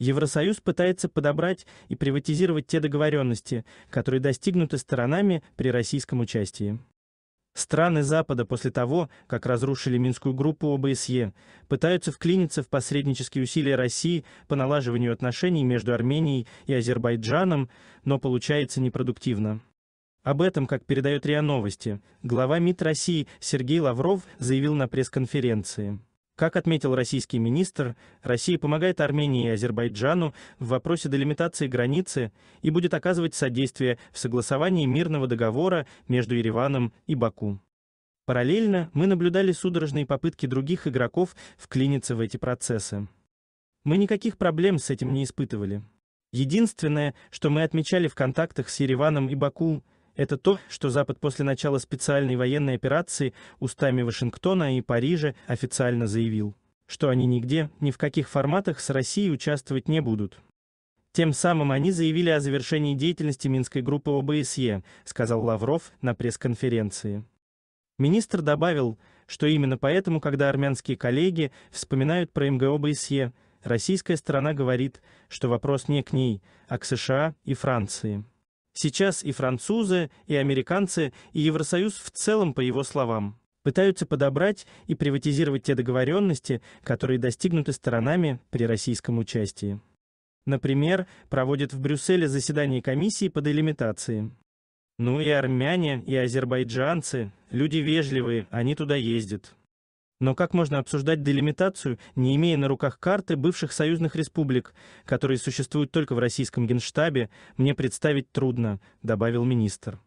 Евросоюз пытается подобрать и приватизировать те договоренности, которые достигнуты сторонами при российском участии. Страны Запада после того, как разрушили Минскую группу ОБСЕ, пытаются вклиниться в посреднические усилия России по налаживанию отношений между Арменией и Азербайджаном, но получается непродуктивно. Об этом, как передает РИА Новости, глава МИД России Сергей Лавров заявил на пресс-конференции. Как отметил российский министр, Россия помогает Армении и Азербайджану в вопросе делимитации границы и будет оказывать содействие в согласовании мирного договора между Ереваном и Баку. Параллельно мы наблюдали судорожные попытки других игроков вклиниться в эти процессы. Мы никаких проблем с этим не испытывали. Единственное, что мы отмечали в контактах с Ереваном и Баку, это то, что Запад после начала специальной военной операции устами Вашингтона и Парижа официально заявил, что они нигде, ни в каких форматах с Россией участвовать не будут. Тем самым они заявили о завершении деятельности Минской группы ОБСЕ, сказал Лавров на пресс-конференции. Министр добавил, что именно поэтому, когда армянские коллеги вспоминают про МГО ОБСЕ, российская сторона говорит, что вопрос не к ней, а к США и Франции. Сейчас и французы, и американцы, и Евросоюз в целом, по его словам, пытаются подобрать и приватизировать те договоренности, которые достигнуты сторонами при российском участии. Например, проводят в Брюсселе заседание комиссии по делимитации. Ну и армяне, и азербайджанцы, люди вежливые, они туда ездят. Но как можно обсуждать делимитацию, не имея на руках карты бывших союзных республик, которые существуют только в российском генштабе, мне представить трудно, добавил министр.